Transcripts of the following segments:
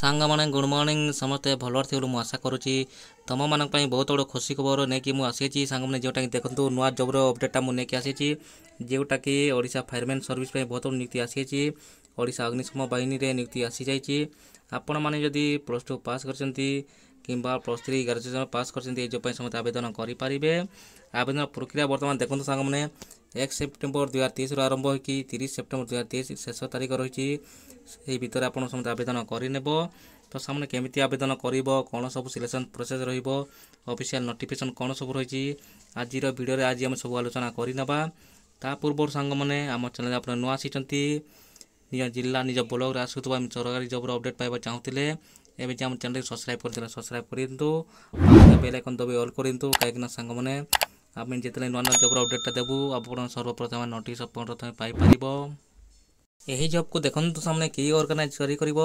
ସାଙ୍ଗମାନେ good morning ସମସ୍ତେ ଭଲରେ ଥିବାରୁ ମୁଁ ଆଶା କରୁଛି ତୁମମାନଙ୍କ ପାଇଁ ବହୁତ ଗୋଟେ ଖୁସି ଖବର ନେଇକି ମୁଁ ଆସିଛି ସାଙ୍ଗମାନେ ଯେଉଁଟାକି ଦେଖନ୍ତୁ ନୂଆ ଜବ୍ର ଅପଡ଼େଟ୍ଟା ମୁଁ ନେଇକି ଆସିଛି ଯେଉଁଟାକି ଓଡ଼ିଶା ଫାୟାରମ୍ୟାନ୍ ସର୍ଭିସ୍ ପାଇଁ ବହୁତ ନିଯୁକ୍ତି ଆସିଯାଇଛି ଓଡ଼ିଶା ଅଗ୍ନିଶମ ବାହିନୀରେ ନିଯୁକ୍ତି ଆସିଯାଇଛି ଆପଣମାନେ ଯଦି ପ୍ଲସ୍ ଟୁ ପାସ୍ କରିଛନ୍ତି কিংবা প্লস থ্রি গ্রাজুয়েসন পাস করছেন এই জব সমস্ত আবেদন করে পারে আবেদন প্রক্রিয়া বর্তমান দেখুন সাং মানে এক সেপ্টেম্বর দুই হাজার তেইশ আরম্ভ হয়েকি তিরিশ সেপ্টেম্বর দুই হাজার তেইশ শেষ তারিখ রয়েছে সেই ভিতরে ଆପଣ ସମସ୍ତେ ଆବେଦନ କରିନେବ ତ ସେମାନେ କେମିତି ଆବେଦନ କରିବ କ'ଣ ସବୁ ସିଲେକ୍ସନ୍ ପ୍ରୋସେସ୍ ରହିବ ଅଫିସିଆଲ୍ ନୋଟିଫିକେସନ୍ କ'ଣ ସବୁ ରହିଛି ଆଜିର ଭିଡ଼ିଓରେ ଆଜି ଆମେ ସବୁ ଆଲୋଚନା କରିନେବା ତା ପୂର୍ବରୁ ସାଙ୍ଗମାନେ ଆମ ଚ୍ୟାନେଲ୍ ଆପଣ ନୂଆ ଆସିଛନ୍ତି ନିଜ ଜିଲ୍ଲା ନିଜ ବ୍ଲକ୍ରେ ଆସୁଥିବା ସରକାରୀ ଜବ୍ର ଅପଡ଼େଟ୍ ପାଇବା ଚାହୁଁଥିଲେ ଏବେ ଯେ ଆମ ଚ୍ୟାନେଲ୍ ସବସ୍କ୍ରାଇବ୍ କରିଥିଲେ ସବସ୍କ୍ରାଇବ୍ କରିଦିଅନ୍ତୁ ବେଲ୍ ଆଇକନ୍ ଦବାଇ ଅଲ୍ କରିଦିଅନ୍ତୁ କାହିଁକିନା ସାଙ୍ଗମାନେ ଆମେ ଯେତେବେଳେ ନୂଆ ନୂଆ ଜବ୍ର ଅପଡ଼େଟ୍ଟା ଦେବୁ ଆପଣ ସର୍ବପ୍ରଥମେ ନୋଟିସ୍ ପ୍ରଥମେ ପାଇପାରିବ ଏହି ଜବ୍କୁ ଦେଖନ୍ତୁ ସାମ୍ନା କେହି ଅର୍ଗାନାଇଜ୍ ଜାରି କରିବ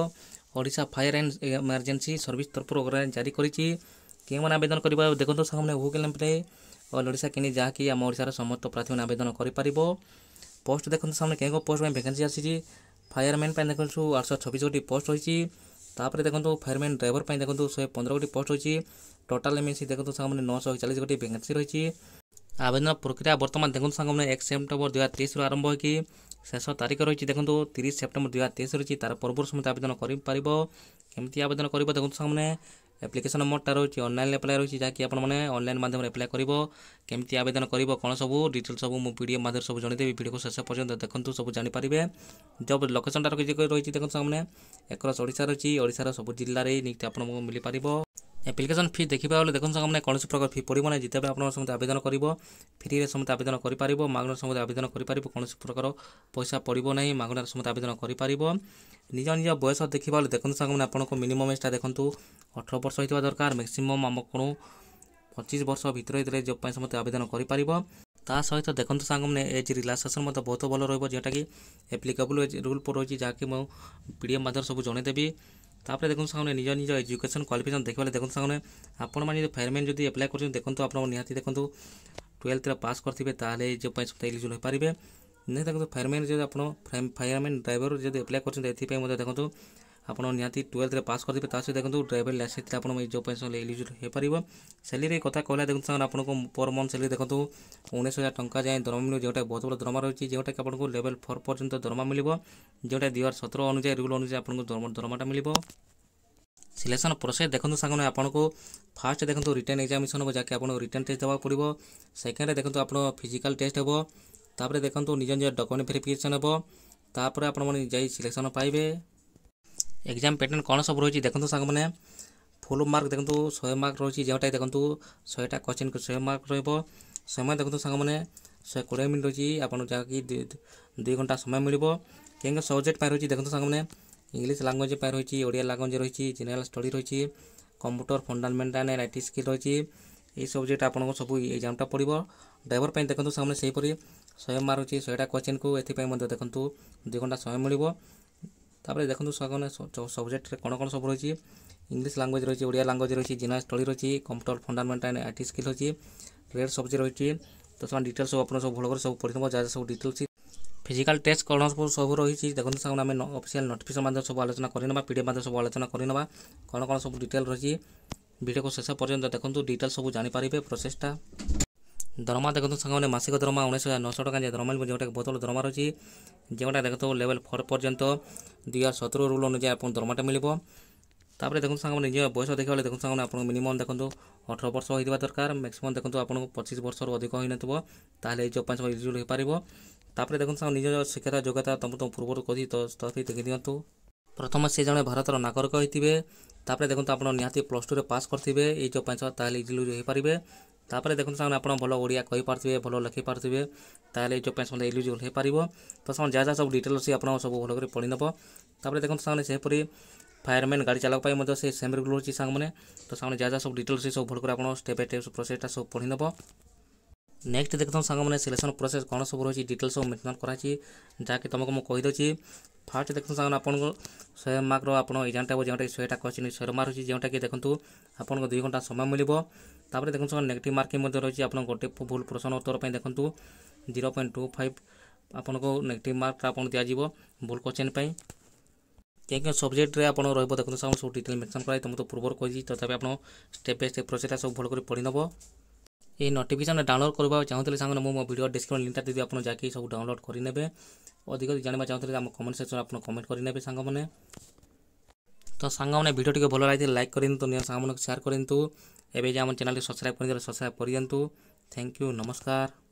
Odisha fire and emergency service ତରଫରୁ ଅର୍ଗାନାଇଜ୍ ଜାରି କରିଛି କେଉଁମାନେ ଆବେଦନ କରିବା ଦେଖନ୍ତୁ ସାମ୍ନା ଗୁଗୁଲ୍ ମ୍ୟାପ୍ରେ ଅଲ୍ ଓଡ଼ିଶା କିଣି ଯାହାକି ଆମ ଓଡ଼ିଶାର ସମସ୍ତ ପ୍ରାର୍ଥୀମାନେ ଆବେଦନ କରିପାରିବ ପୋଷ୍ଟ ଦେଖନ୍ତୁ ସାମ୍ନା କେଉଁ ପୋଷ୍ଟ ପାଇଁ ଭ୍ୟାକେନ୍ସି ଆସିଛି ଫାୟାରମ୍ୟାନ୍ ପାଇଁ ଦେଖନ୍ତୁ ଆଠଶହ ଛବିଶ ଗୋଟି ପୋଷ୍ଟ ରହିଛି ତାପରେ ଦେଖନ୍ତୁ ଫାୟାରମ୍ୟାନ୍ ଡ୍ରାଇଭର ପାଇଁ ଦେଖନ୍ତୁ ଶହେ ପନ୍ଦର ଗୋଟି ପୋଷ୍ଟ ରହିଛି ଟୋଟାଲ୍ ଏମ୍ଏସି ଦେଖନ୍ତୁ ସାଙ୍ଗମାନେ ନଅଶହ ଚାଳିଶ ଗୋଟି ଭ୍ୟାକେନ୍ସି ରହିଛି আবেদন প্রক্রিয়া বর্তমান দেখুন সাংবাদিক এক সেপ্টেম্বর দুই হাজার তেইশর আরম্ভ হয়েকি শেষ তারিখ রয়েছে দেখুন তিরিশ সেপ্টেম্বর দুই হাজার তেইশ রয়েছে তার পূর্বর সময় আবেদন করিপার কেমি আবেদন করব দেখুন সাংবাদিক আপ্লিকেশন নম্বরটা রয়েছে অনলাইন আপ্লাই রয়েছে যাকি আপনার অনলাইন মাধ্যমে আপ্লাই করব কেমি আবেদন করব কোণ সব ডিটেল সব মু পিডিএফ মাধ্যমে সব জনাইদেবি ভিডিওকে শেষ পর্যন্ত দেখুন সব জাঁপারে জব লোকেশনটা রয়েছে দেখুন সাংবাদিক একরস ওড়শা রয়েছে ওড়শার সব জেলার নিয়োগটি আপনার মিলিপার আপ্লিকেশন ফি দেখবা বেলে দেখুন সাংমানে কোণী প্রকার ফি পড়ব না যেতবে আপনার সমস্ত আবেদন করব ফ্রিরে সমস্ত আবেদন করে পাব মাগণার সমস্ত আবেদন করে পাব কোণী প্রকার পয়সা পড়ব না মাগণার সমস্ত আবেদন করে পাব নিজ নিজ বয়স দেখবা বেলে দেখুন সাংমানে আপনার মিনিমম এজটা দেখুন অঠর বর্ষ হওয়া দরকার ম্যাক্সিমম আমার কোনো পঁচিশ বর্ষ ভিতরে ভিতরে জব পাই সমস্ত আবেদন করে পাব তা সহিত দেখন্তু সাংমানে এজ রিলাক্সেসন মধ্যে বহুত ভাল রহব যেটাকি এপ্লিকেবল এজ রুল রয়েছে যাকে মু পিডিএফ মাধ্যমে সব জনাইদেবি তাপরে দেখুন সামনে নিজ নিজ এজুকেশন কোয়ালিফিকেসন দেখবে দেখুন সামনে আপনার মানে যদি ফায়ারম্যান যদি আপ্লাই করছেন দেখুন আপনার নিহতি দেখুন টুয়েলথরে পাস করবে তাহলে এই জব সব এলিজিবল হয়ে পারে নিহতি দেখুন ফায়ারম্যান যদি আপনার ফায়ারম্যান ড্রাইভর যদি আপ্লাই করছেন এতে দেখুন ଆପଣ ନିହାତି ଟୁଏଲ୍ଥରେ ପାସ୍ କରିଥିବେ ତା ସହିତ ଦେଖନ୍ତୁ ଡ୍ରାଇଭର ଲାଇସେନ୍ସ ସେଥିରେ ଆପଣ ଏଇ ଜବ୍ ପାଇଁ ଏଲିଜିବୁଲ୍ ହୋଇପାରିବ ସାଲେରୀ କଥା କହିଲା ଦେଖନ୍ତୁ ସାଙ୍ଗରେ ଆପଣଙ୍କୁ ପର୍ ମନ୍ଥ ସାଲେରୀ ଦେଖନ୍ତୁ ଉଣେଇଶ ହଜାର ଟଙ୍କା ଯାଏଁ ଦରମା ମିଳିବ ଯେଉଁଟା ବହୁତ ବଡ଼ ଦରମା ରହିଛି ଯେଉଁଟାକି ଆପଣଙ୍କୁ ଲେଭେଲ୍ ଫୋର୍ ପର୍ଯ୍ୟନ୍ତ ଦରମା ମିଳିବ ଯେଉଁଟା ଦୁଇ ହଜାର ସତର ଅନୁଯାୟୀ ରୁଲ୍ ଅନୁଯାୟୀ ଆପଣଙ୍କୁ ଦରମାଟା ମିଳିବ ସିଲେକ୍ସନ୍ ପ୍ରୋସେସ୍ ଦେଖନ୍ତୁ ସାଙ୍ଗମାନେ ଆପଣଙ୍କୁ ଫାର୍ଷ୍ଟ ଦେଖନ୍ତୁ ରିଟର୍ନ ଏକ୍ଜାମିନେସନ୍ ହେବ ଯାହାକି ଆପଣଙ୍କୁ ରିଟର୍ନ ଟେଷ୍ଟ ଦେବାକୁ ପଡ଼ିବ ସେକେଣ୍ଡରେ ଦେଖନ୍ତୁ ଆପଣ ଫିଜିକାଲ୍ ଟେଷ୍ଟ ହେବ ତାପରେ ଦେଖନ୍ତୁ ନିଜ ନିଜ ଡକୁମେଣ୍ଟ ଭେରିଫିକେସନ୍ ହେବ ତାପରେ ଆପଣମାନେ ଯାଇ ସିଲେକ୍ସନ୍ ପାଇବେ এক্সাম প্যাটর্ন কোণ সব রয়েছে দেখুন সাং মানে ফুল মার্ক দেখুন শহে মার্ক রয়েছে যেটা দেখুন শহেটা কোশ্চিন শহে মার্ক রহব সময় দেখুন সাং মানে শহে কোড়ি মিনিট রয়েছে আপনার যা কি দুই ঘন্টা সময় মিলব কেন সবজেক্ট পাই রয়েছে দেখুন সাং মানে ইংলিশ ল্যাঙ্গুয়েজ পাই রয়েছে ওড়িয়া ল্যাঙ্গুয়েজ রয়েছে জেনারেল স্টডি রয়েছে computer fundamental and I T skill রয়েছে এই সবজেক্ট আপনার সব এক্সামটা পড়ব ড্রাইভর দেখুন সামনে সেইপরি শহে মার্ক রয়েছে শহেটা কোশ্চিন কু এপাই দেখুন দুই ঘন্টা সময় মিলব তাপরে দেখুন সেখানে সবজেক্টরে কোণ কোণ সব রয়েছে ইংলিশ ল্যাঙ্গুয়েজ রয়েছে ওড়িয়া ল্যাঙ্গুয়েজ রয়েছে জেনারেল স্টডি রয়েছে computer fundamental and IT skill রয়েছে রেড সবজেক্ট রয়েছে তো সে ডিটেলস সব আপনার সব ভালো করে সব পড়িথব যা সব ডিটেলস ফিজিকাল টেস্ট কোণ সব রয়েছে দেখুন সেখানে আমি অফিসিয়াল নোটিফিকেশন মাধ্যমে সব আলোচনা করে নেবা পিডিএফ মাধ্যমে সব আলোচনা করে নেবা কোণ কোণ সব ডিটেল রয়েছে ভিডিওকে শেষ পর্যন্ত দেখুন ডিটেল সব জাঁপারে প্রোসেসটা ଦରମା ଦେଖନ୍ତୁ ସାଙ୍ଗମାନେ ମାସିକ ଦରମା ଉଣେଇଶ ହଜାର ନଅଶହ ଟଙ୍କା ଯେ ଦରମା ଯେଉଁଟାକି ବୋତଲ ଦରମା ରହିଛି ଯେଉଁଟା ଦେଖନ୍ତୁ ଲେଭେଲ୍ ଫୋର୍ ପର୍ଯ୍ୟନ୍ତ ଦୁଇ ହଜାର ସତର ରୁଲ୍ ଅନୁଯାୟୀ ଆପଣଙ୍କୁ ଦରମାଟା ମିଳିବ ତାପରେ ଦେଖନ୍ତୁ ସାଙ୍ଗମାନେ ନିଜ ବୟସ ଦେଖିବାବେଳେ ଦେଖନ୍ତୁ ସାଙ୍ଗମାନେ ଆପଣଙ୍କୁ ମିନିମମ୍ ଦେଖନ୍ତୁ ଅଠର ବର୍ଷ ହୋଇଥିବା ଦରକାର ମ୍ୟାକ୍ସିମମ୍ ଦେଖନ୍ତୁ ଆପଣଙ୍କୁ ପଚିଶ ବର୍ଷରୁ ଅଧିକ ହୋଇନଥିବ ତାହେଲେ ଏଇ ଜବ୍ ପାଇଁ ସବୁ ଇଲିଜିବୁଲ୍ ହୋଇପାରିବ ତାପରେ ଦେଖନ୍ତୁ ସାଙ୍ଗ ନିଜ ଶିକ୍ଷାର ଯୋଗ୍ୟତା ତୁମ ତୁମ ପୂର୍ବରୁ କହି ତରଫି ଦେଖିଦିଅନ୍ତୁ ପ୍ରଥମ ସେ ଜଣେ ଭାରତର ନାଗରିକ ହୋଇଥିବେ ତାପରେ ଦେଖନ୍ତୁ ଆପଣ ନିହାତି ପ୍ଲସ୍ ଟୁରେ ପାସ୍ କରିଥିବେ ଏଇ ଜବ୍ ପାଇଁ ତାହେଲେ ଇଜିଲି ହୋଇପାରିବେ ତାପରେ ଦେଖନ୍ତୁ ସେମାନେ ଆପଣ ଭଲ ଓଡ଼ିଆ କହିପାରୁଥିବେ ଭଲ ଲେଖିପାରୁଥିବେ ତାହେଲେ ଏ ଯେଉଁ ପାଇଁ ସେମାନେ ଏଲିଜିବୁଲ୍ ହୋଇପାରିବ ତ ସେମାନେ ଯାହା ଯାହା ସବୁ ଡିଟେଲ୍ ଅଛି ଆପଣ ସବୁ ଭଲ କରି ପଢ଼ିନେବ ତାପରେ ଦେଖନ୍ତୁ ସେମାନେ ସେହିପରି ফায়ারম্যান গাড়ি চালক পাই মধ্যে সেই সেম রুল রয়েছে সাংমানে তো সামনে যা যা সব ডিটেলস সব ভুল করে আপনার স্টেপ বাই স্টেপ প্রসেসটা সব পড়ে নেব ନେକ୍ସଟ ଦେଖୁଥାଉ ସାଙ୍ଗମାନେ ସିଲେକ୍ସନ୍ ପ୍ରୋସେସ୍ କ'ଣ ସବୁ ରହିଛି ଡିଟେଲ୍ ସବୁ ମେନ୍ସନ୍ କରାହେଇଛି ଯାହାକି ତୁମକୁ ମୁଁ କହିଦେଉଛି ଫାର୍ଷ୍ଟ ଦେଖନ୍ତୁ ସାଙ୍ଗମାନେ ଆପଣଙ୍କୁ ଶହେ ମାର୍କର ଆପଣ ଏକ୍ଜାମ୍ଟା ହେବ ଯେଉଁଟାକି ଶହେଟା କ୍ୱେଶ୍ଚିନ୍ ଶହେ ମାର୍କ ରହିଛି ଯେଉଁଟାକି ଦେଖନ୍ତୁ ଆପଣଙ୍କୁ ଦୁଇ ଘଣ୍ଟା ସମୟ ମିଳିବ ତାପରେ ଦେଖନ୍ତୁ ସାଙ୍ଗମାନେ ନେଗେଟିଭ୍ ମାର୍କିଂ ମଧ୍ୟ ରହିଛି ଆପଣ ଗୋଟେ ଭୁଲ ପ୍ରଶ୍ନ ଉତ୍ତର ପାଇଁ ଦେଖନ୍ତୁ ଜିରୋ ପଏଣ୍ଟ ଟୁ ଫାଇଭ୍ ଆପଣଙ୍କୁ ନେଗେଟିଭ୍ ମାର୍କ ଆପଣଙ୍କୁ ଦିଆଯିବ ଭୁଲ କ୍ୱେଶ୍ଚିନ୍ ପାଇଁ কেউ কেউ সবজেক্টরে আপনার রহব দেখুন সব ডিটেল মেনশন করা তুমি তো পূর্বর কই তথাপি আপনার স্টেপ বাই স্টেপ প্রসেসটা সব ভালো করে পড়ি নেব এই ନୋଟିଫିକେସନ୍ ଡାଉନଲୋଡ୍ କରିବାକୁ ଚାହୁଁଥିଲେ ସାଙ୍ଗମାନେ ମୁଁ ମୋ ଭିଡ଼ିଓ ଡିସ୍କ୍ରିପ୍ସନ୍ ଲିଙ୍କ୍ଟା ଦେବି ଆପଣ ଯାଇକି ସବୁ ଡାଉନଲୋଡ୍ କରିନେବେ ଅଧିକ ଜାଣିବା ଚାହୁଁଥିଲେ ଆମ କମେଣ୍ଟ ସେକ୍ସନ୍ରେ ଆପଣ କମେଣ୍ଟ କରିନେବେ ସାଙ୍ଗମାନେ ତ ସାଙ୍ଗମାନେ ଭିଡ଼ିଓ ଟିକେ ଭଲ ଲାଗିଥିଲେ ଲାଇକ୍ କରିଦିଅନ୍ତୁ ନିଜ ସାଙ୍ଗମାନଙ୍କୁ ସେୟାର କରିଦିଅନ୍ତୁ ଏବେ ଯେ ଆମ ଚ୍ୟାନେଲ୍ଟି ସବସ୍କ୍ରାଇବ୍ କରିଦେଲେ ସବସ୍କ୍ରାଇବ୍ କରିଦିଅନ୍ତୁ ଥ୍ୟାଙ୍କ ୟୁ ନମସ୍କାର